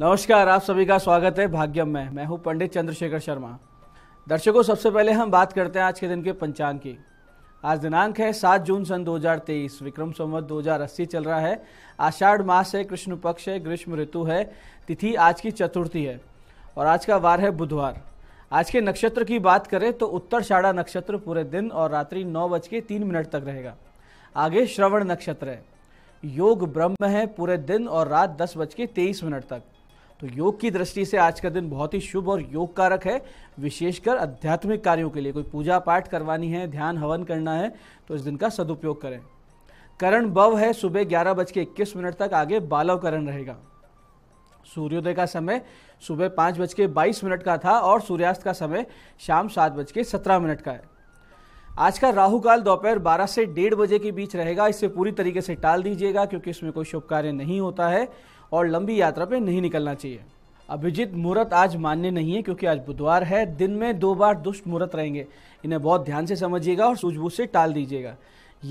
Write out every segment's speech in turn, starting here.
नमस्कार आप सभी का स्वागत है भाग्यम में मैं हूं पंडित चंद्रशेखर शर्मा दर्शकों सबसे पहले हम बात करते हैं आज के दिन के पंचांग की आज दिनांक है सात जून सन 2023 विक्रम संवत 2080 चल रहा है आषाढ़ मास है कृष्ण पक्ष है ग्रीष्म ऋतु है तिथि आज की चतुर्थी है और आज का वार है बुधवार आज के नक्षत्र की बात करें तो उत्तर शाड़ा नक्षत्र पूरे दिन और रात्रि नौ बज के तीन मिनट तक रहेगा आगे श्रवण नक्षत्र है योग ब्रह्म है पूरे दिन और रात दस बज के तेईस मिनट तक तो योग की दृष्टि से आज का दिन बहुत ही शुभ और योग कारक है विशेषकर आध्यात्मिक कार्यों के लिए कोई पूजा पाठ करवानी है ध्यान हवन करना है तो इस दिन का सदुपयोग करें करण बव है सुबह ग्यारह बज के इक्कीस मिनट तक आगे बालव करण रहेगा सूर्योदय का समय सुबह पाँच बज के बाईस मिनट का था और सूर्यास्त का समय शाम सात बज के सत्रह मिनट का है आज का राहु काल दोपहर बारह से डेढ़ बजे के बीच रहेगा इसे पूरी तरीके से टाल दीजिएगा क्योंकि इसमें कोई शुभ कार्य नहीं होता है और लंबी यात्रा पे नहीं निकलना चाहिए अभिजीत मुहूर्त आज मान्य नहीं है क्योंकि आज बुधवार है दिन में दो बार दुष्ट मुहूर्त रहेंगे इन्हें बहुत ध्यान से समझिएगा और सूझबूझ से टाल दीजिएगा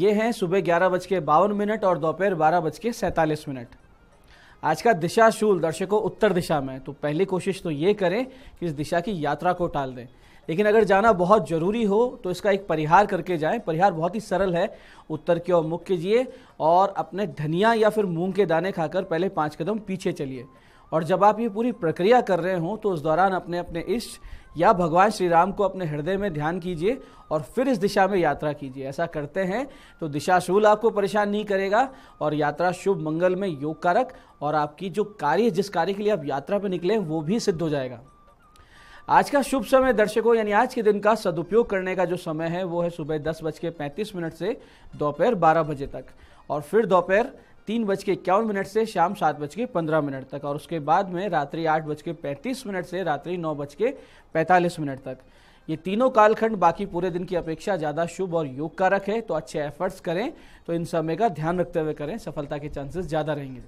ये हैं सुबह ग्यारह बज के बावन मिनट और दोपहर बारह बज के सैंतालीस मिनट आज का दिशा शूल दर्शकों उत्तर दिशा में तो पहली कोशिश तो ये करें कि इस दिशा की यात्रा को टाल दें लेकिन अगर जाना बहुत ज़रूरी हो तो इसका एक परिहार करके जाएं परिहार बहुत ही सरल है उत्तर की ओर मुख कीजिए और अपने धनिया या फिर मूंग के दाने खाकर पहले पाँच कदम पीछे चलिए और जब आप ये पूरी प्रक्रिया कर रहे हों तो उस दौरान अपने अपने इष्ट या भगवान श्री राम को अपने हृदय में ध्यान कीजिए और फिर इस दिशा में यात्रा कीजिए ऐसा करते हैं तो दिशाशूल आपको परेशान नहीं करेगा और यात्रा शुभ मंगल में योग कारक और आपकी जो कार्य जिस कार्य के लिए आप यात्रा पर निकले वो भी सिद्ध हो जाएगा आज का शुभ समय दर्शकों यानी आज के दिन का सदुपयोग करने का जो समय है वो है सुबह दस बज के पैंतीस मिनट से दोपहर बारह बजे तक और फिर दोपहर तीन बज के इक्यावन मिनट से शाम सात बज के पंद्रह मिनट तक और उसके बाद में रात्रि आठ बज के पैंतीस मिनट से रात्रि नौ बज के पैंतालीस मिनट तक ये तीनों कालखंड बाकी पूरे दिन की अपेक्षा ज़्यादा शुभ और योग कारक है तो अच्छे एफर्ट्स करें तो इन समय का ध्यान रखते हुए करें सफलता के चांसेस ज़्यादा रहेंगे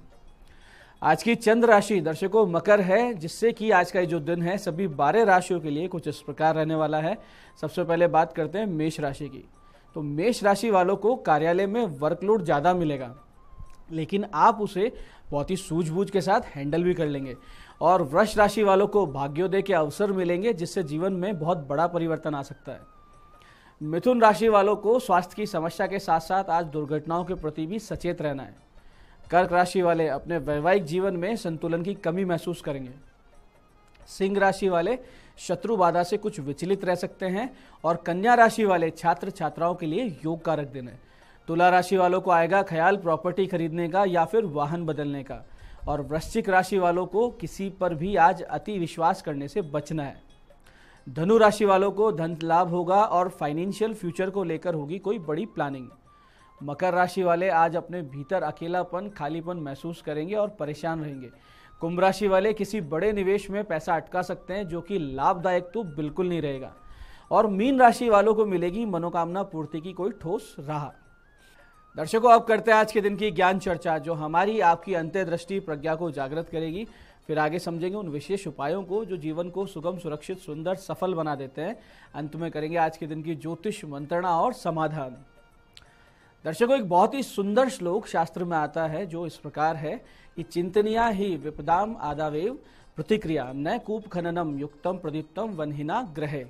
आज की चंद्र राशि दर्शकों मकर है जिससे कि आज का जो दिन है सभी बारह राशियों के लिए कुछ इस प्रकार रहने वाला है सबसे पहले बात करते हैं मेष राशि की तो मेष राशि वालों को कार्यालय में वर्कलोड ज़्यादा मिलेगा लेकिन आप उसे बहुत ही सूझबूझ के साथ हैंडल भी कर लेंगे और वृक्ष राशि वालों को भाग्योदय के अवसर मिलेंगे जिससे जीवन में बहुत बड़ा परिवर्तन आ सकता है मिथुन राशि वालों को स्वास्थ्य की समस्या के साथ साथ आज दुर्घटनाओं के प्रति भी सचेत रहना है कर्क राशि वाले अपने वैवाहिक जीवन में संतुलन की कमी महसूस करेंगे सिंह राशि वाले शत्रु बाधा से कुछ विचलित रह सकते हैं और कन्या राशि वाले छात्र छात्राओं के लिए योग कारक दिन है तुला राशि वालों को आएगा ख्याल प्रॉपर्टी खरीदने का या फिर वाहन बदलने का और वृश्चिक राशि वालों को किसी पर भी आज अति विश्वास करने से बचना है धनु राशि वालों को धन लाभ होगा और फाइनेंशियल फ्यूचर को लेकर होगी कोई बड़ी प्लानिंग मकर राशि वाले आज अपने भीतर अकेलापन खालीपन महसूस करेंगे और परेशान रहेंगे कुंभ राशि वाले किसी बड़े निवेश में पैसा अटका सकते हैं जो कि लाभदायक तो बिल्कुल नहीं रहेगा और मीन राशि वालों को मिलेगी मनोकामना पूर्ति की कोई ठोस राह दर्शकों अब करते हैं आज के दिन की ज्ञान चर्चा जो हमारी आपकी अंत्यदृष्टि प्रज्ञा को जागृत करेगी फिर आगे समझेंगे उन विशेष उपायों को जो जीवन को सुगम सुरक्षित सुंदर सफल बना देते हैं अंत में करेंगे आज के दिन की ज्योतिष मंत्रणा और समाधान दर्शकों एक बहुत ही सुंदर श्लोक शास्त्र में आता है जो इस प्रकार है कि चिंतनिया ही विपदाम आदावेव प्रतिक्रिया न कूप खननम युक्तम प्रदीप्तम वनहिना ग्रहे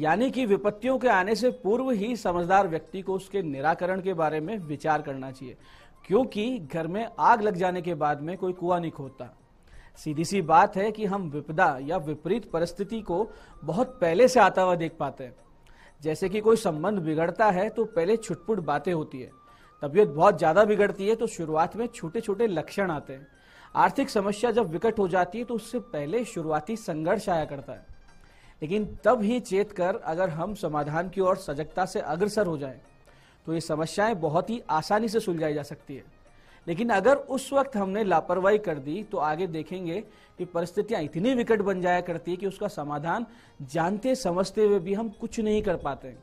यानी कि विपत्तियों के आने से पूर्व ही समझदार व्यक्ति को उसके निराकरण के बारे में विचार करना चाहिए क्योंकि घर में आग लग जाने के बाद में कोई कुआ नहीं खोदता सीधी सी बात है कि हम विपदा या विपरीत परिस्थिति को बहुत पहले से आता हुआ देख पाते हैं जैसे कि कोई संबंध बिगड़ता है तो पहले छुटपुट बातें होती है तबीयत बहुत ज़्यादा बिगड़ती है तो शुरुआत में छोटे छोटे लक्षण आते हैं आर्थिक समस्या जब विकट हो जाती है तो उससे पहले शुरुआती संघर्ष आया करता है लेकिन तब ही चेत कर अगर हम समाधान की ओर सजगता से अग्रसर हो जाएं, तो ये समस्याएं बहुत ही आसानी से सुलझाई जा सकती है लेकिन अगर उस वक्त हमने लापरवाही कर दी तो आगे देखेंगे कि परिस्थितियां इतनी विकट बन जाया करती है कि उसका समाधान जानते समझते हुए भी हम कुछ नहीं कर पाते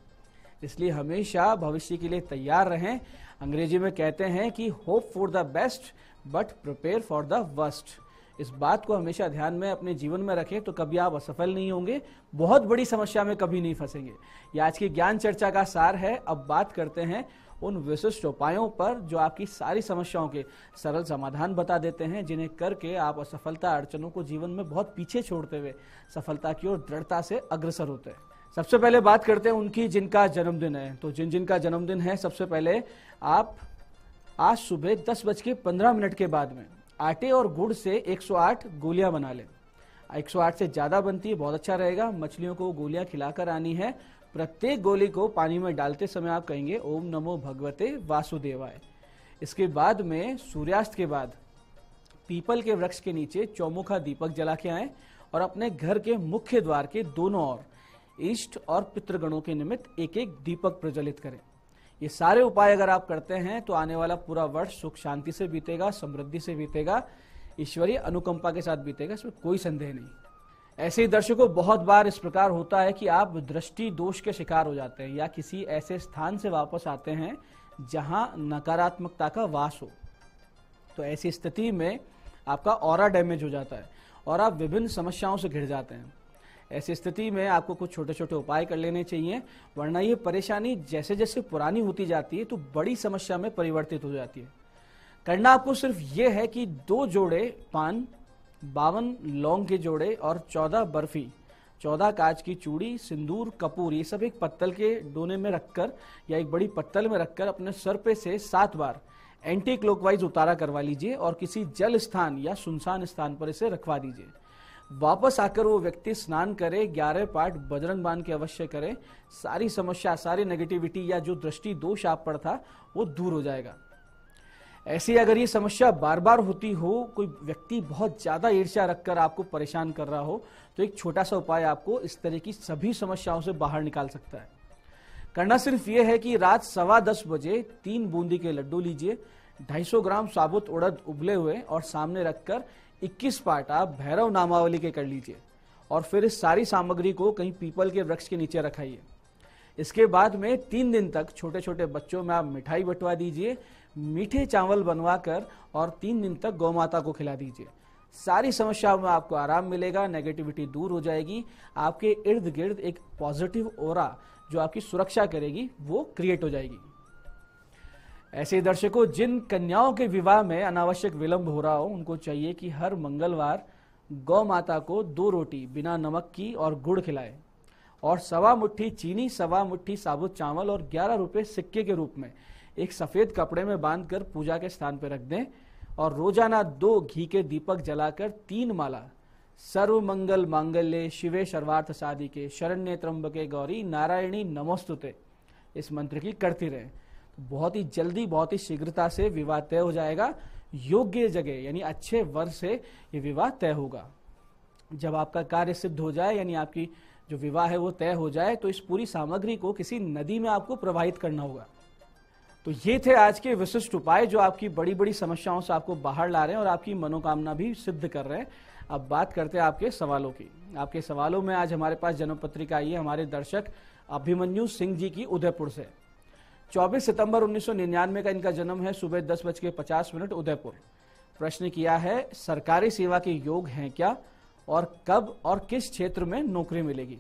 इसलिए हमेशा भविष्य के लिए तैयार रहें अंग्रेजी में कहते हैं कि hope for the best but prepare for the worst इस बात को हमेशा ध्यान में अपने जीवन में रखें तो कभी आप असफल नहीं होंगे बहुत बड़ी समस्या में कभी नहीं फंसेंगे ये आज की ज्ञान चर्चा का सार है अब बात करते हैं उन विशिष्ट उपायों पर जो आपकी सारी समस्याओं के सरल समाधान बता देते हैं जिन्हें करके आप असफलता अड़चनों को जीवन में बहुत पीछे छोड़ते हुए सफलता की ओर दृढ़ता से अग्रसर होते हैं सबसे पहले बात करते हैं उनकी जिनका जन्मदिन है तो जिन जिनका जन्मदिन है सबसे पहले आप आज सुबह दस बज के पंद्रह मिनट के बाद में आटे और गुड़ से 108 गोलियां बना लें 108 से ज़्यादा बनती है बहुत अच्छा रहेगा मछलियों को गोलियां खिलाकर आनी है प्रत्येक गोली को पानी में डालते समय आप कहेंगे ओम नमो भगवते वासुदेवाय इसके बाद में सूर्यास्त के बाद पीपल के वृक्ष के नीचे चौमुखा दीपक जला के आए और अपने घर के मुख्य द्वार के दोनों ओर इष्ट और पितृगणों के निमित्त एक एक दीपक प्रज्वलित करें ये सारे उपाय अगर आप करते हैं तो आने वाला पूरा वर्ष सुख शांति से बीतेगा समृद्धि से बीतेगा ईश्वरीय अनुकंपा के साथ बीतेगा इसमें कोई संदेह नहीं ऐसे ही दर्शकों बहुत बार इस प्रकार होता है कि आप दृष्टि दोष के शिकार हो जाते हैं या किसी ऐसे स्थान से वापस आते हैं जहां नकारात्मकता का वास हो तो ऐसी स्थिति में आपका और डैमेज हो जाता है और आप विभिन्न समस्याओं से घिर जाते हैं ऐसी स्थिति में आपको कुछ छोटे छोटे उपाय कर लेने चाहिए वरना ये परेशानी जैसे जैसे पुरानी होती जाती है तो बड़ी समस्या में परिवर्तित हो जाती है करना आपको सिर्फ ये है कि दो जोड़े पान बावन लौंग के जोड़े और चौदह बर्फी चौदह कांच की चूड़ी सिंदूर कपूर ये सब एक पत्तल के डोने में रखकर या एक बड़ी पत्तल में रखकर अपने सर पे से सात बार एंटी क्लोकवाइज उतारा करवा लीजिए और किसी जल स्थान या सुनसान स्थान पर इसे रखवा दीजिए वापस आकर वो व्यक्ति स्नान करे ग्यारह पाठ बजरंग बान के अवश्य करे सारी समस्या सारी नेगेटिविटी या जो दृष्टि दोष आप पर था वो दूर हो जाएगा ऐसी अगर ये समस्या बार बार होती हो कोई व्यक्ति बहुत ज़्यादा ईर्ष्या रखकर आपको परेशान कर रहा हो तो एक छोटा सा उपाय आपको इस तरह की सभी समस्याओं से बाहर निकाल सकता है करना सिर्फ ये है कि रात सवा दस बजे तीन बूंदी के लड्डू लीजिए 250 ग्राम साबुत उड़द उबले हुए और सामने रखकर 21 पार्ट आप भैरव नामावली के कर लीजिए और फिर इस सारी सामग्री को कहीं पीपल के वृक्ष के नीचे रखाइए इसके बाद में तीन दिन तक छोटे छोटे बच्चों में आप मिठाई बंटवा दीजिए मीठे चावल बनवाकर और तीन दिन तक गौ माता को खिला दीजिए सारी समस्याओं में आपको आराम मिलेगा नेगेटिविटी दूर हो जाएगी आपके इर्द गिर्द एक पॉजिटिव ओरा जो आपकी सुरक्षा करेगी वो क्रिएट हो जाएगी ऐसे दर्शकों जिन कन्याओं के विवाह में अनावश्यक विलंब हो रहा हो उनको चाहिए कि हर मंगलवार गौ माता को दो रोटी बिना नमक की और गुड़ खिलाए और सवा मुट्ठी चीनी सवा मुट्ठी साबुत चावल और ग्यारह रुपए सिक्के के रूप में एक सफ़ेद कपड़े में बांधकर पूजा के स्थान पर रख दें और रोजाना दो घी के दीपक जलाकर तीन माला सर्व मंगल मांगल्य शिवे सर्वार्थ सादी के शरण्य के गौरी नारायणी नमोस्तुते इस मंत्र की करती रहे तो बहुत ही जल्दी बहुत ही शीघ्रता से विवाह तय हो जाएगा योग्य जगह यानी अच्छे वर्ष से ये विवाह तय होगा जब आपका कार्य सिद्ध हो जाए यानी आपकी जो विवाह है वो तय हो जाए तो इस पूरी सामग्री को किसी नदी में आपको प्रवाहित करना होगा तो ये थे आज के विशिष्ट उपाय जो आपकी बड़ी बड़ी समस्याओं से आपको बाहर ला रहे हैं और आपकी मनोकामना भी सिद्ध कर रहे हैं अब बात करते हैं आपके सवालों की आपके सवालों में आज हमारे पास जन्म पत्रिका आई है हमारे दर्शक अभिमन्यु सिंह जी की उदयपुर से 24 सितंबर 1999 का इनका जन्म है सुबह दस बज के पचास मिनट उदयपुर प्रश्न किया है सरकारी सेवा के योग हैं क्या और कब और किस क्षेत्र में नौकरी मिलेगी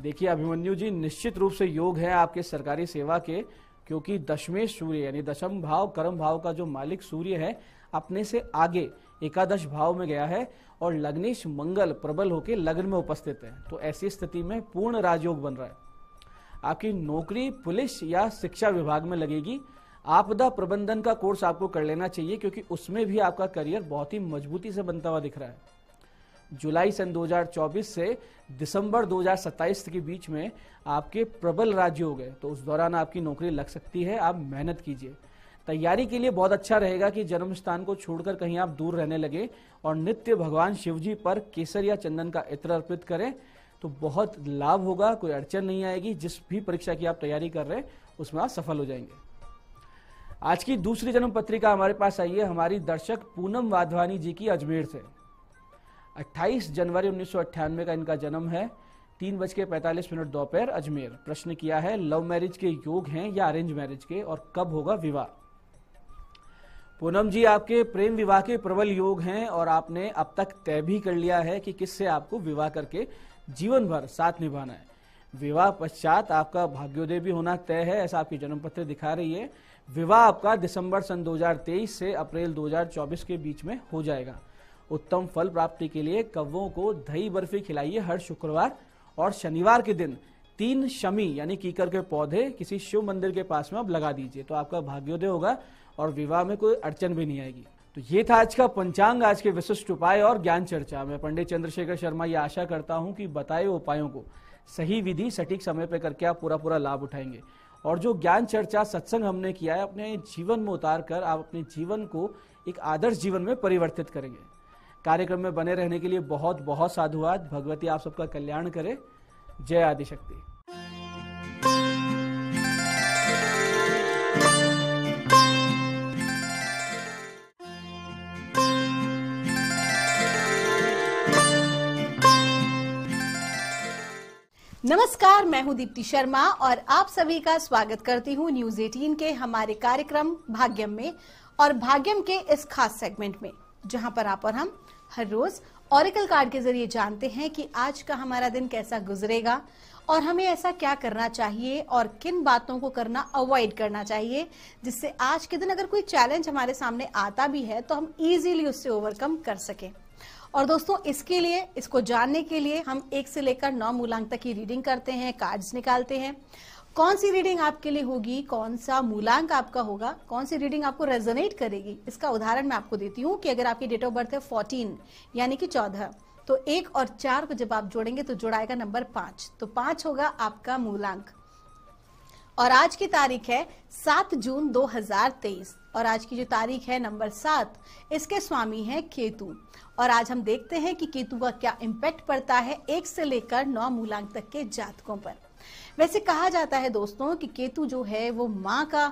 देखिए अभिमन्यु जी निश्चित रूप से योग है आपके सरकारी सेवा के क्योंकि दशमेश सूर्य यानी दशम भाव कर्म भाव का जो मालिक सूर्य है अपने से आगे एकादश भाव में गया है और लग्नेश मंगल प्रबल होकर लग्न में उपस्थित है तो ऐसी स्थिति में पूर्ण राजयोग बन रहा है आपकी नौकरी पुलिस या शिक्षा विभाग में लगेगी आपदा प्रबंधन का कोर्स आपको कर लेना चाहिए क्योंकि उसमें भी आपका करियर बहुत ही मजबूती से बनता हुआ दिख रहा है जुलाई सन 2024 से दिसंबर 2027 के बीच में आपके प्रबल राज्य हो गए तो उस दौरान आपकी नौकरी लग सकती है आप मेहनत कीजिए तैयारी के लिए बहुत अच्छा रहेगा कि जन्म स्थान को छोड़कर कहीं आप दूर रहने लगे और नित्य भगवान शिव जी पर केसर या चंदन का इत्र अर्पित करें तो बहुत लाभ होगा कोई अड़चन नहीं आएगी जिस भी परीक्षा की आप तैयारी कर रहे हैं उसमें आप सफल हो जाएंगे आज की दूसरी जन्म पत्रिका हमारे पास आई है हमारी दर्शक पूनम वाधवानी जी की अजमेर से 28 जनवरी उन्नीस का इनका जन्म है तीन बज के पैंतालीस मिनट दोपहर अजमेर प्रश्न किया है लव मैरिज के योग हैं या अरेंज मैरिज के और कब होगा विवाह पूनम जी आपके प्रेम विवाह के प्रबल योग हैं और आपने अब तक तय भी कर लिया है कि किससे आपको विवाह करके जीवन भर साथ निभाना है विवाह पश्चात आपका भाग्योदय भी होना तय है ऐसा आपकी जन्म पत्र दिखा रही है विवाह आपका दिसंबर सन 2023 से अप्रैल 2024 के बीच में हो जाएगा उत्तम फल प्राप्ति के लिए कव्वों को दही बर्फी खिलाइए हर शुक्रवार और शनिवार के दिन तीन शमी यानी कीकर के पौधे किसी शिव मंदिर के पास में आप लगा दीजिए तो आपका भाग्योदय होगा और विवाह में कोई अड़चन भी नहीं आएगी तो ये था आज का पंचांग आज के विशिष्ट उपाय और ज्ञान चर्चा मैं पंडित चंद्रशेखर शर्मा ये आशा करता हूँ कि बताए उपायों को सही विधि सटीक समय पर करके आप पूरा पूरा लाभ उठाएंगे और जो ज्ञान चर्चा सत्संग हमने किया है अपने जीवन में उतार कर आप अपने जीवन को एक आदर्श जीवन में परिवर्तित करेंगे कार्यक्रम में बने रहने के लिए बहुत बहुत साधुवाद भगवती आप सबका कल्याण करे जय आदिशक्ति नमस्कार मैं हूं दीप्ति शर्मा और आप सभी का स्वागत करती हूं न्यूज 18 के हमारे कार्यक्रम भाग्यम में और भाग्यम के इस खास सेगमेंट में जहां पर आप और हम हर रोज ऑरिकल कार्ड के जरिए जानते हैं कि आज का हमारा दिन कैसा गुजरेगा और हमें ऐसा क्या करना चाहिए और किन बातों को करना अवॉइड करना चाहिए जिससे आज के दिन अगर कोई चैलेंज हमारे सामने आता भी है तो हम इजीली उससे ओवरकम कर सके और दोस्तों इसके लिए इसको जानने के लिए हम एक से लेकर नौ मूलांक तक की रीडिंग करते हैं कार्ड्स निकालते हैं कौन सी रीडिंग आपके लिए होगी कौन सा मूलांक आपका होगा कौन सी रीडिंग आपको रेजोनेट करेगी इसका उदाहरण मैं आपको देती हूँ कि अगर आपकी डेट ऑफ बर्थ है फोर्टीन यानी कि चौदह तो एक और चार को जब आप जोड़ेंगे तो जोड़ाएगा नंबर पांच तो पांच होगा आपका मूलांक और आज की तारीख है सात जून 2023 और आज की जो तारीख है नंबर सात इसके स्वामी है केतु और आज हम देखते हैं कि केतु का क्या इम्पैक्ट पड़ता है एक से लेकर नौ मूलांक तक के जातकों पर वैसे कहा जाता है दोस्तों कि केतु जो है वो माँ का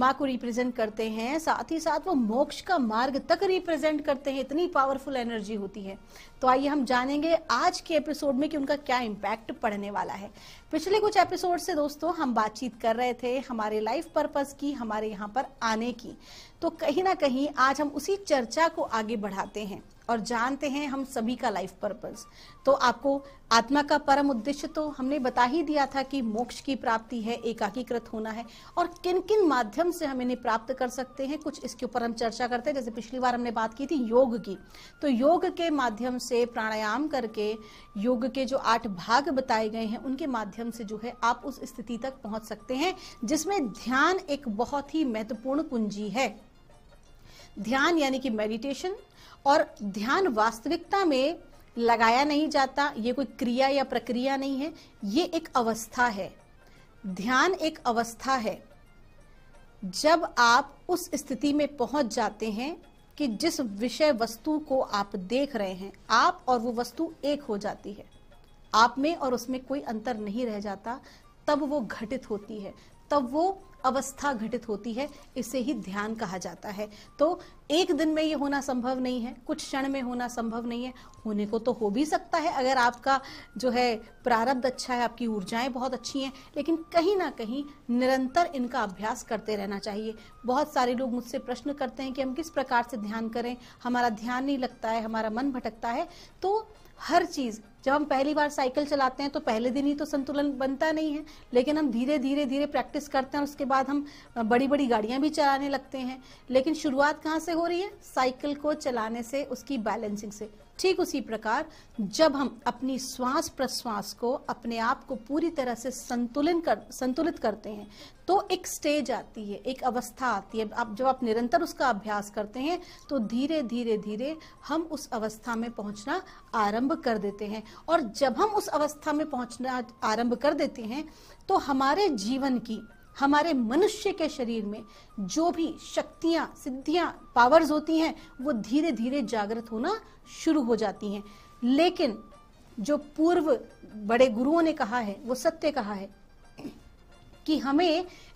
माँ को रिप्रेजेंट करते हैं साथ ही साथ वो मोक्ष का मार्ग तक रिप्रेजेंट करते हैं इतनी पावरफुल एनर्जी होती है तो आइए हम जानेंगे आज के एपिसोड में कि उनका क्या इम्पैक्ट पड़ने वाला है पिछले कुछ एपिसोड से दोस्तों हम बातचीत कर रहे थे हमारे लाइफ पर्पज की हमारे यहाँ पर आने की तो कहीं ना कहीं आज हम उसी चर्चा को आगे बढ़ाते हैं और जानते हैं हम सभी का लाइफ पर्पस तो आपको आत्मा का परम उद्देश्य तो हमने बता ही दिया था कि मोक्ष की प्राप्ति है एकाकीकृत होना है और किन किन माध्यम से हम इन्हें प्राप्त कर सकते हैं कुछ इसके ऊपर हम चर्चा करते हैं जैसे पिछली बार हमने बात की थी योग की तो योग के माध्यम से प्राणायाम करके योग के जो आठ भाग बताए गए हैं उनके माध्यम से जो है आप उस स्थिति तक पहुंच सकते हैं जिसमें ध्यान एक बहुत ही महत्वपूर्ण कुंजी है ध्यान यानी कि मेडिटेशन और ध्यान वास्तविकता में लगाया नहीं जाता ये कोई क्रिया या प्रक्रिया नहीं है ये एक अवस्था है ध्यान एक अवस्था है जब आप उस स्थिति में पहुंच जाते हैं कि जिस विषय वस्तु को आप देख रहे हैं आप और वो वस्तु एक हो जाती है आप में और उसमें कोई अंतर नहीं रह जाता तब वो घटित होती है तब वो अवस्था घटित होती है इसे ही ध्यान कहा जाता है तो एक दिन में ये होना संभव नहीं है कुछ क्षण में होना संभव नहीं है होने को तो हो भी सकता है अगर आपका जो है प्रारब्ध अच्छा है आपकी ऊर्जाएं बहुत अच्छी हैं लेकिन कहीं ना कहीं निरंतर इनका अभ्यास करते रहना चाहिए बहुत सारे लोग मुझसे प्रश्न करते हैं कि हम किस प्रकार से ध्यान करें हमारा ध्यान नहीं लगता है हमारा मन भटकता है तो हर चीज़ जब हम पहली बार साइकिल चलाते हैं तो पहले दिन ही तो संतुलन बनता नहीं है लेकिन हम धीरे धीरे धीरे प्रैक्टिस करते हैं और उसके बाद हम बड़ी बड़ी गाड़ियां भी चलाने लगते हैं लेकिन शुरुआत कहाँ से हो रही है साइकिल को चलाने से उसकी बैलेंसिंग से ठीक उसी प्रकार जब हम अपनी श्वास प्रश्वास को अपने आप को पूरी तरह से संतुलन कर संतुलित करते हैं तो एक स्टेज आती है एक अवस्था आती है आप जब आप निरंतर उसका अभ्यास करते हैं तो धीरे धीरे धीरे हम उस अवस्था में पहुंचना आरंभ कर देते हैं और जब हम उस अवस्था में पहुंचना आरंभ कर देते हैं तो हमारे जीवन की हमारे मनुष्य के शरीर में जो भी शक्तियां सिद्धियां पावर्स होती हैं वो धीरे धीरे जागृत होना शुरू हो जाती हैं लेकिन जो पूर्व बड़े गुरुओं ने कहा है वो सत्य कहा है कि हमें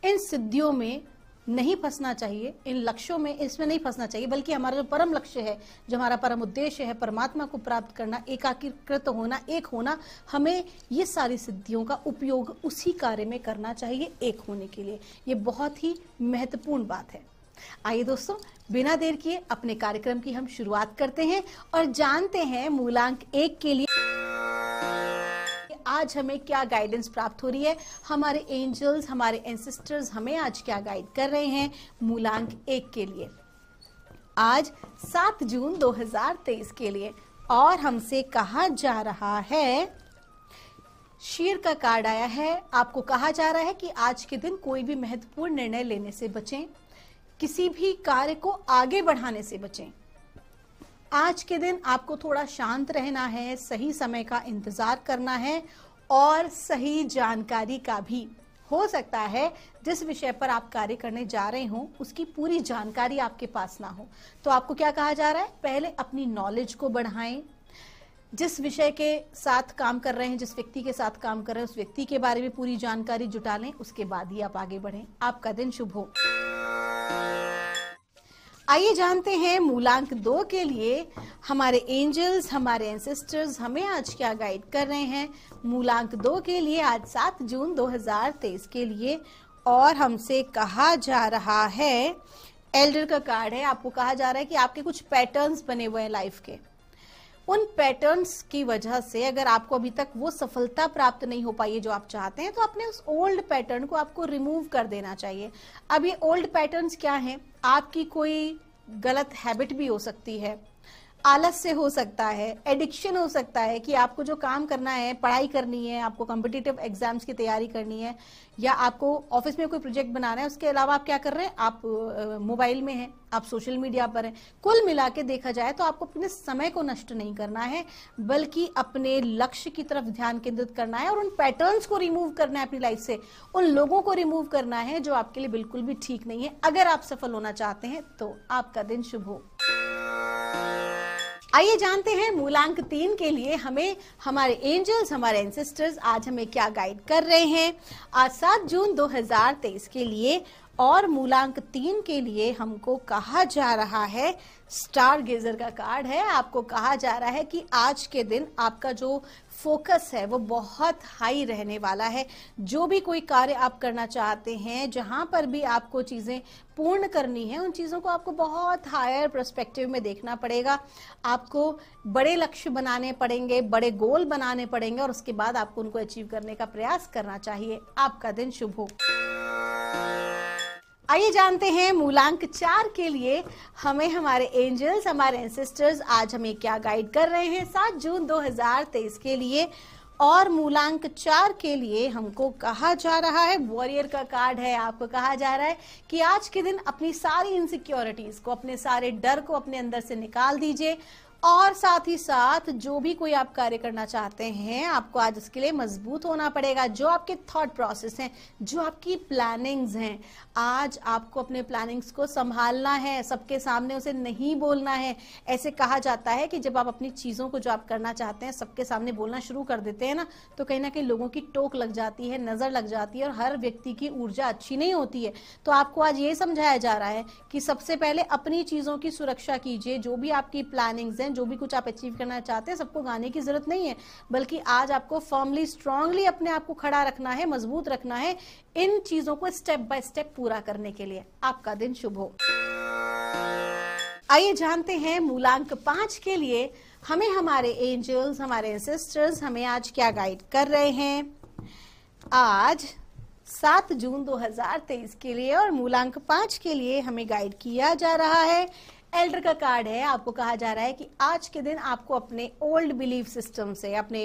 इन सिद्धियों में नहीं फंसना चाहिए इन लक्ष्यों में इसमें नहीं फंसना चाहिए बल्कि हमारा जो परम लक्ष्य है जो हमारा परम उद्देश्य है परमात्मा को प्राप्त करना एकाकीकृत होना एक होना हमें ये सारी सिद्धियों का उपयोग उसी कार्य में करना चाहिए एक होने के लिए ये बहुत ही महत्वपूर्ण बात है आइए दोस्तों बिना देर किए अपने कार्यक्रम की हम शुरुआत करते हैं और जानते हैं मूलांक एक के लिए आज हमें क्या गाइडेंस प्राप्त हो रही है हमारे एंजल्स हमारे एंसिस्टर्स हमें आज क्या गाइड कर रहे हैं मूलांक एक के लिए आज 7 जून 2023 के लिए और हमसे कहा जा रहा है शेर का कार्ड आया है आपको कहा जा रहा है कि आज के दिन कोई भी महत्वपूर्ण निर्णय लेने से बचें किसी भी कार्य को आगे बढ़ाने से बचें आज के दिन आपको थोड़ा शांत रहना है सही समय का इंतजार करना है और सही जानकारी का भी हो सकता है जिस विषय पर आप कार्य करने जा रहे हो उसकी पूरी जानकारी आपके पास ना हो तो आपको क्या कहा जा रहा है पहले अपनी नॉलेज को बढ़ाएं जिस विषय के साथ काम कर रहे हैं जिस व्यक्ति के साथ काम कर रहे हैं उस व्यक्ति के बारे में पूरी जानकारी जुटा लें उसके बाद ही आप आगे बढ़ें आपका दिन शुभ हो आइए जानते हैं मूलांक दो के लिए हमारे एंजल्स हमारे एंसेस्टर्स हमें आज क्या गाइड कर रहे हैं मूलांक दो के लिए आज सात जून 2023 के लिए और हमसे कहा जा रहा है एल्डर का कार्ड है आपको कहा जा रहा है कि आपके कुछ पैटर्न्स बने हुए हैं लाइफ के उन पैटर्न्स की वजह से अगर आपको अभी तक वो सफलता प्राप्त नहीं हो पाई है जो आप चाहते हैं तो अपने उस ओल्ड पैटर्न को आपको रिमूव कर देना चाहिए अब ये ओल्ड पैटर्न्स क्या हैं आपकी कोई गलत हैबिट भी हो सकती है आलस्य हो सकता है एडिक्शन हो सकता है कि आपको जो काम करना है पढ़ाई करनी है आपको कॉम्पिटिटिव एग्जाम्स की तैयारी करनी है या आपको ऑफिस में कोई प्रोजेक्ट बनाना है उसके अलावा आप क्या कर रहे हैं आप मोबाइल में हैं आप सोशल मीडिया पर हैं कुल मिला के देखा जाए तो आपको अपने समय को नष्ट नहीं करना है बल्कि अपने लक्ष्य की तरफ ध्यान केंद्रित करना है और उन पैटर्न्स को रिमूव करना है अपनी लाइफ से उन लोगों को रिमूव करना है जो आपके लिए बिल्कुल भी ठीक नहीं है अगर आप सफल होना चाहते हैं तो आपका दिन शुभ हो आइए जानते हैं मूलांक तीन के लिए हमें हमारे एंजल्स हमारे एंसेस्टर्स आज हमें क्या गाइड कर रहे हैं आज सात जून 2023 के लिए और मूलांक तीन के लिए हमको कहा जा रहा है स्टार गेजर का कार्ड है आपको कहा जा रहा है कि आज के दिन आपका जो फोकस है वो बहुत हाई रहने वाला है जो भी कोई कार्य आप करना चाहते हैं जहां पर भी आपको चीजें पूर्ण करनी है उन चीज़ों को आपको बहुत हायर प्रस्पेक्टिव में देखना पड़ेगा आपको बड़े लक्ष्य बनाने पड़ेंगे बड़े गोल बनाने पड़ेंगे और उसके बाद आपको उनको अचीव करने का प्रयास करना चाहिए आपका दिन शुभ हो आइए जानते हैं मूलांक चार के लिए हमें हमारे एंजल्स हमारे एंसेस्टर्स आज हमें क्या गाइड कर रहे हैं सात जून 2023 के लिए और मूलांक चार के लिए हमको कहा जा रहा है वॉरियर का कार्ड है आपको कहा जा रहा है कि आज के दिन अपनी सारी इनसिक्योरिटीज को अपने सारे डर को अपने अंदर से निकाल दीजिए और साथ ही साथ जो भी कोई आप कार्य करना चाहते हैं आपको आज इसके लिए मजबूत होना पड़ेगा जो आपके थॉट प्रोसेस हैं जो आपकी प्लानिंग्स हैं आज आपको अपने प्लानिंग्स को संभालना है सबके सामने उसे नहीं बोलना है ऐसे कहा जाता है कि जब आप अपनी चीज़ों को जो आप करना चाहते हैं सबके सामने बोलना शुरू कर देते हैं ना तो कहीं ना कहीं लोगों की टोक लग जाती है नज़र लग जाती है और हर व्यक्ति की ऊर्जा अच्छी नहीं होती है तो आपको आज ये समझाया जा रहा है कि सबसे पहले अपनी चीज़ों की सुरक्षा कीजिए जो भी आपकी प्लानिंग्स हैं हैं जो भी कुछ आप अचीव करना चाहते हैं सबको गाने की जरूरत नहीं है बल्कि आज आपको फर्मली स्ट्रांगली अपने आप को खड़ा रखना है मजबूत रखना है इन चीजों को स्टेप बाय स्टेप पूरा करने के लिए आपका दिन शुभ हो आइए जानते हैं मूलांक पांच के लिए हमें हमारे एंजल्स हमारे सिस्टर्स हमें आज क्या गाइड कर रहे हैं आज सात जून 2023 के लिए और मूलांक पांच के लिए हमें गाइड किया जा रहा है एल्डर का कार्ड है आपको कहा जा रहा है कि आज के दिन आपको अपने ओल्ड बिलीफ सिस्टम से अपने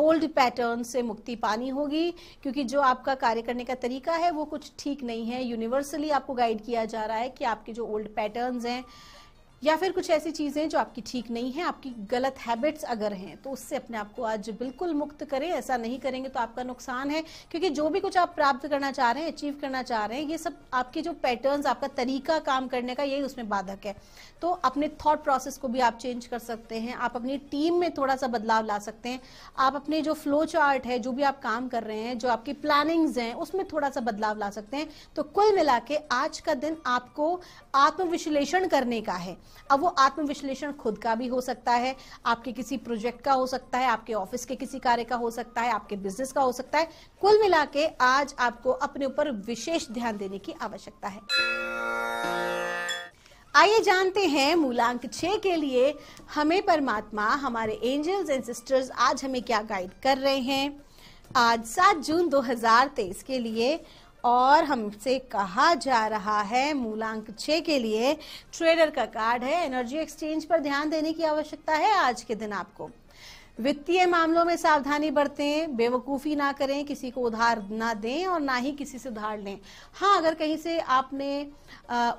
ओल्ड पैटर्न से मुक्ति पानी होगी क्योंकि जो आपका कार्य करने का तरीका है वो कुछ ठीक नहीं है यूनिवर्सली आपको गाइड किया जा रहा है कि आपके जो ओल्ड पैटर्न्स हैं या फिर कुछ ऐसी चीज़ें जो आपकी ठीक नहीं है आपकी गलत हैबिट्स अगर हैं तो उससे अपने आप को आज बिल्कुल मुक्त करें ऐसा नहीं करेंगे तो आपका नुकसान है क्योंकि जो भी कुछ आप प्राप्त करना चाह रहे हैं अचीव करना चाह रहे हैं ये सब आपके जो पैटर्न्स आपका तरीका काम करने का यही उसमें बाधक है तो अपने थॉट प्रोसेस को भी आप चेंज कर सकते हैं आप अपनी टीम में थोड़ा सा बदलाव ला सकते हैं आप अपने जो फ्लो चार्ट है जो भी आप काम कर रहे हैं जो आपकी प्लानिंग्स हैं उसमें थोड़ा सा बदलाव ला सकते हैं तो कुल मिला के आज का दिन आपको आत्मविश्लेषण करने का है अब वो आत्मविश्लेषण खुद का भी हो सकता है आपके किसी प्रोजेक्ट का हो सकता है आपके ऑफिस के किसी कार्य का हो सकता है आपके बिजनेस का हो सकता है कुल मिला आज आपको अपने ऊपर विशेष ध्यान देने की आवश्यकता है आइए जानते हैं मूलांक छ के लिए हमें परमात्मा हमारे एंजल्स एंड सिस्टर्स आज हमें क्या गाइड कर रहे हैं आज सात जून 2023 के लिए और हमसे कहा जा रहा है मूलांक छः के लिए ट्रेडर का कार्ड है एनर्जी एक्सचेंज पर ध्यान देने की आवश्यकता है आज के दिन आपको वित्तीय मामलों में सावधानी बरतें बेवकूफ़ी ना करें किसी को उधार ना दें और ना ही किसी से उधार लें हाँ अगर कहीं से आपने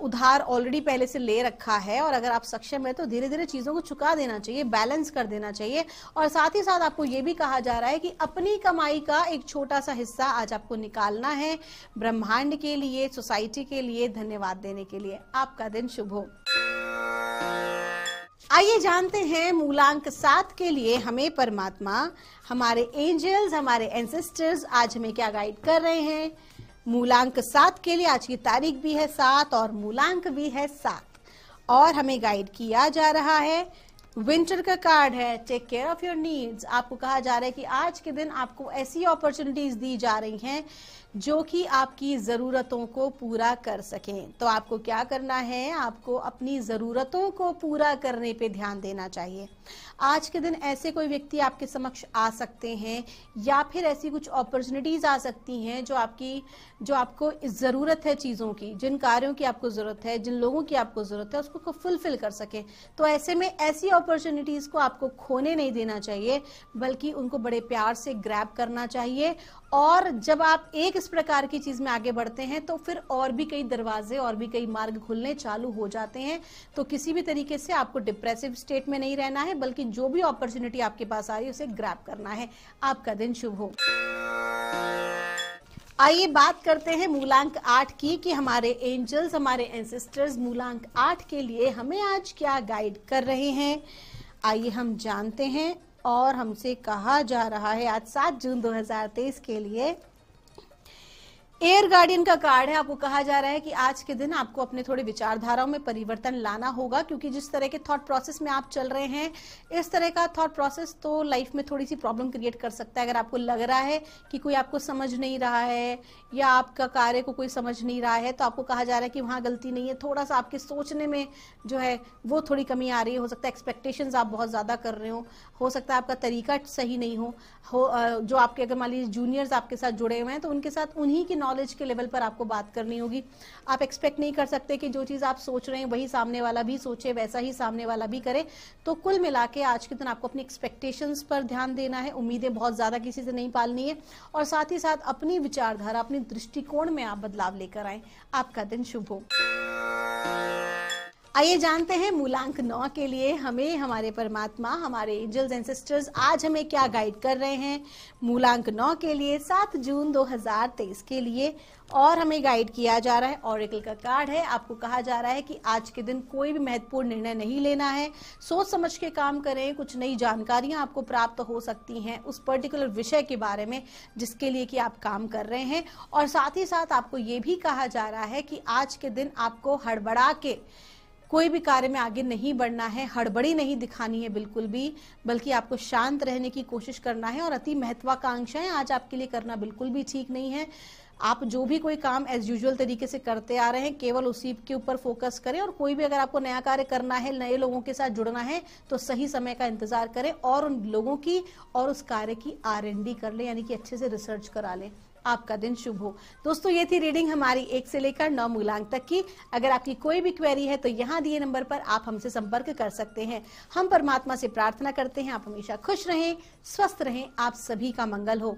उधार ऑलरेडी पहले से ले रखा है और अगर आप सक्षम है तो धीरे धीरे चीज़ों को चुका देना चाहिए बैलेंस कर देना चाहिए और साथ ही साथ आपको ये भी कहा जा रहा है कि अपनी कमाई का एक छोटा सा हिस्सा आज आपको निकालना है ब्रह्मांड के लिए सोसाइटी के लिए धन्यवाद देने के लिए आपका दिन शुभ हो आइए जानते हैं मूलांक सात के लिए हमें परमात्मा हमारे एंजल्स हमारे एंसेस्टर्स आज हमें क्या गाइड कर रहे हैं मूलांक सात के लिए आज की तारीख भी है सात और मूलांक भी है सात और हमें गाइड किया जा रहा है विंटर का कार्ड है take care of your needs आपको कहा जा रहा है कि आज के दिन आपको ऐसी अपॉर्चुनिटीज दी जा रही हैं जो कि आपकी ज़रूरतों को पूरा कर सकें तो आपको क्या करना है आपको अपनी ज़रूरतों को पूरा करने पे ध्यान देना चाहिए आज के दिन ऐसे कोई व्यक्ति आपके समक्ष आ सकते हैं या फिर ऐसी कुछ अपॉर्चुनिटीज आ सकती हैं जो आपकी जो आपको ज़रूरत है चीज़ों की जिन कार्यों की आपको ज़रूरत है जिन लोगों की आपको ज़रूरत है उसको फुलफिल कर सकें तो ऐसे में ऐसी अपॉर्चुनिटीज़ को आपको खोने नहीं देना चाहिए बल्कि उनको बड़े प्यार से ग्रैप करना चाहिए और जब आप एक इस प्रकार की चीज़ में आगे बढ़ते हैं तो फिर और भी कई दरवाजे और भी कई मार्ग खुलने चालू हो जाते हैं तो किसी भी तरीके से आपको डिप्रेसिव स्टेट में नहीं रहना है बल्कि जो भी अपॉर्चुनिटी आपके पास आ रही है उसे ग्रैप करना है आपका दिन शुभ हो आइए बात करते हैं मूलांक आठ की कि हमारे एंजल्स हमारे एंसेस्टर्स मूलांक आठ के लिए हमें आज क्या गाइड कर रहे हैं आइए हम जानते हैं और हमसे कहा जा रहा है आज सात जून 2023 के लिए एयर गार्डियन का कार्ड है आपको कहा जा रहा है कि आज के दिन आपको अपने थोड़े विचारधाराओं में परिवर्तन लाना होगा क्योंकि जिस तरह के थॉट प्रोसेस में आप चल रहे हैं इस तरह का थॉट प्रोसेस तो लाइफ में थोड़ी सी प्रॉब्लम क्रिएट कर सकता है अगर आपको लग रहा है कि कोई आपको समझ नहीं रहा है या आपका कार्य को कोई समझ नहीं रहा है तो आपको कहा जा रहा है कि वहां गलती नहीं है थोड़ा सा आपके सोचने में जो है वो थोड़ी कमी आ रही है हो सकता है एक्सपेक्टेशन आप बहुत ज़्यादा कर रहे हो हो सकता है आपका तरीका सही नहीं हो, हो जो आपके अगर मान लीजिए जूनियर्स आपके साथ जुड़े हुए हैं तो उनके साथ उन्हीं की नॉलेज के लेवल पर आपको बात करनी होगी आप एक्सपेक्ट नहीं कर सकते कि जो चीज़ आप सोच रहे हैं वही सामने वाला भी सोचे वैसा ही सामने वाला भी करे तो कुल मिला के आज के दिन आपको अपनी एक्सपेक्टेशन पर ध्यान देना है उम्मीदें बहुत ज़्यादा किसी से नहीं पालनी है और साथ ही साथ अपनी विचारधारा अपनी दृष्टिकोण में आप बदलाव लेकर आए आपका दिन शुभ हो आइए जानते हैं मूलांक नौ के लिए हमें हमारे परमात्मा हमारे एंजल्स एंसेस्टर्स आज हमें क्या गाइड कर रहे हैं मूलांक नौ के लिए सात जून 2023 के लिए और हमें गाइड किया जा रहा है ऑरिकल का कार्ड है आपको कहा जा रहा है कि आज के दिन कोई भी महत्वपूर्ण निर्णय नहीं लेना है सोच समझ के काम करें कुछ नई जानकारियां आपको प्राप्त हो सकती हैं उस पर्टिकुलर विषय के बारे में जिसके लिए कि आप काम कर रहे हैं और साथ ही साथ आपको ये भी कहा जा रहा है कि आज के दिन आपको हड़बड़ा के कोई भी कार्य में आगे नहीं बढ़ना है हड़बड़ी नहीं दिखानी है बिल्कुल भी बल्कि आपको शांत रहने की कोशिश करना है और अति महत्वाकांक्षाएं आज आपके लिए करना बिल्कुल भी ठीक नहीं है आप जो भी कोई काम एज यूजल तरीके से करते आ रहे हैं केवल उसी के ऊपर फोकस करें और कोई भी अगर आपको नया कार्य करना है नए लोगों के साथ जुड़ना है तो सही समय का इंतजार करें और उन लोगों की और उस कार्य की आर कर लें यानी कि अच्छे से रिसर्च करा लें आपका दिन शुभ हो दोस्तों ये थी रीडिंग हमारी एक से लेकर नौ मूलांक तक की अगर आपकी कोई भी क्वेरी है तो यहाँ दिए नंबर पर आप हमसे संपर्क कर सकते हैं हम परमात्मा से प्रार्थना करते हैं आप हमेशा खुश रहें स्वस्थ रहें आप सभी का मंगल हो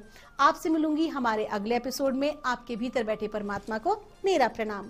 आपसे मिलूंगी हमारे अगले एपिसोड में आपके भीतर बैठे परमात्मा को मेरा प्रणाम